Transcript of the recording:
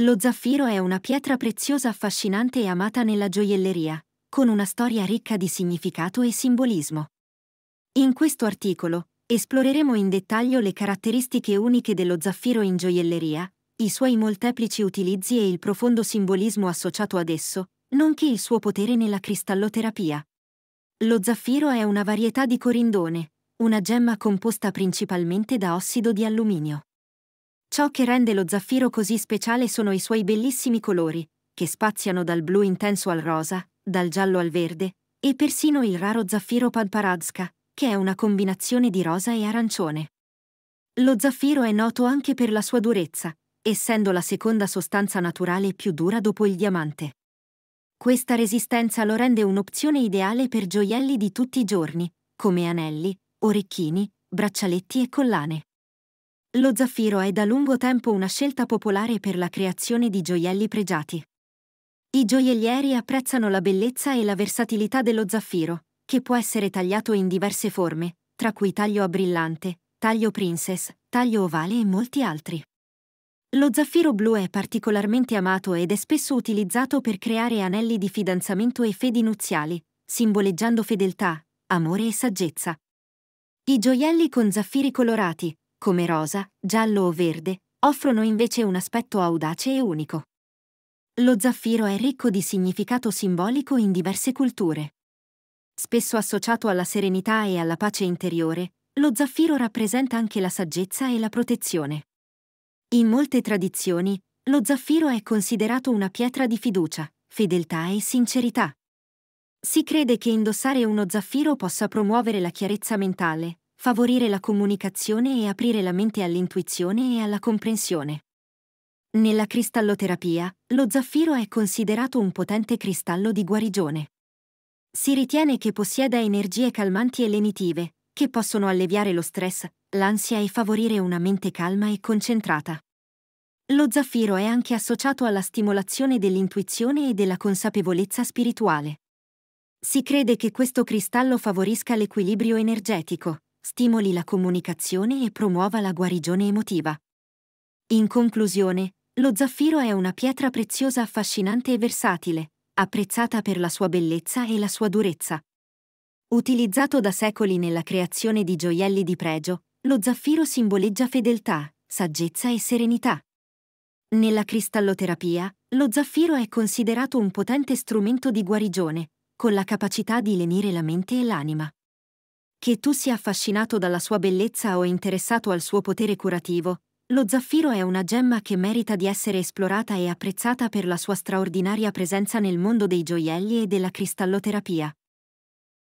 Lo zaffiro è una pietra preziosa affascinante e amata nella gioielleria, con una storia ricca di significato e simbolismo. In questo articolo esploreremo in dettaglio le caratteristiche uniche dello zaffiro in gioielleria, i suoi molteplici utilizzi e il profondo simbolismo associato ad esso, nonché il suo potere nella cristalloterapia. Lo zaffiro è una varietà di corindone, una gemma composta principalmente da ossido di alluminio. Ciò che rende lo zaffiro così speciale sono i suoi bellissimi colori, che spaziano dal blu intenso al rosa, dal giallo al verde, e persino il raro zaffiro Padparadska, che è una combinazione di rosa e arancione. Lo zaffiro è noto anche per la sua durezza, essendo la seconda sostanza naturale più dura dopo il diamante. Questa resistenza lo rende un'opzione ideale per gioielli di tutti i giorni, come anelli, orecchini, braccialetti e collane. Lo zaffiro è da lungo tempo una scelta popolare per la creazione di gioielli pregiati. I gioiellieri apprezzano la bellezza e la versatilità dello zaffiro, che può essere tagliato in diverse forme, tra cui taglio a brillante, taglio princess, taglio ovale e molti altri. Lo zaffiro blu è particolarmente amato ed è spesso utilizzato per creare anelli di fidanzamento e fedi nuziali, simboleggiando fedeltà, amore e saggezza. I gioielli con zaffiri colorati, come rosa, giallo o verde, offrono invece un aspetto audace e unico. Lo zaffiro è ricco di significato simbolico in diverse culture. Spesso associato alla serenità e alla pace interiore, lo zaffiro rappresenta anche la saggezza e la protezione. In molte tradizioni, lo zaffiro è considerato una pietra di fiducia, fedeltà e sincerità. Si crede che indossare uno zaffiro possa promuovere la chiarezza mentale, favorire la comunicazione e aprire la mente all'intuizione e alla comprensione. Nella cristalloterapia, lo zaffiro è considerato un potente cristallo di guarigione. Si ritiene che possieda energie calmanti e lenitive, che possono alleviare lo stress, l'ansia e favorire una mente calma e concentrata. Lo zaffiro è anche associato alla stimolazione dell'intuizione e della consapevolezza spirituale. Si crede che questo cristallo favorisca l'equilibrio energetico, stimoli la comunicazione e promuova la guarigione emotiva. In conclusione, lo zaffiro è una pietra preziosa affascinante e versatile, apprezzata per la sua bellezza e la sua durezza. Utilizzato da secoli nella creazione di gioielli di pregio, lo zaffiro simboleggia fedeltà, saggezza e serenità. Nella cristalloterapia, lo zaffiro è considerato un potente strumento di guarigione, con la capacità di lenire la mente e l'anima. Che tu sia affascinato dalla sua bellezza o interessato al suo potere curativo, lo zaffiro è una gemma che merita di essere esplorata e apprezzata per la sua straordinaria presenza nel mondo dei gioielli e della cristalloterapia.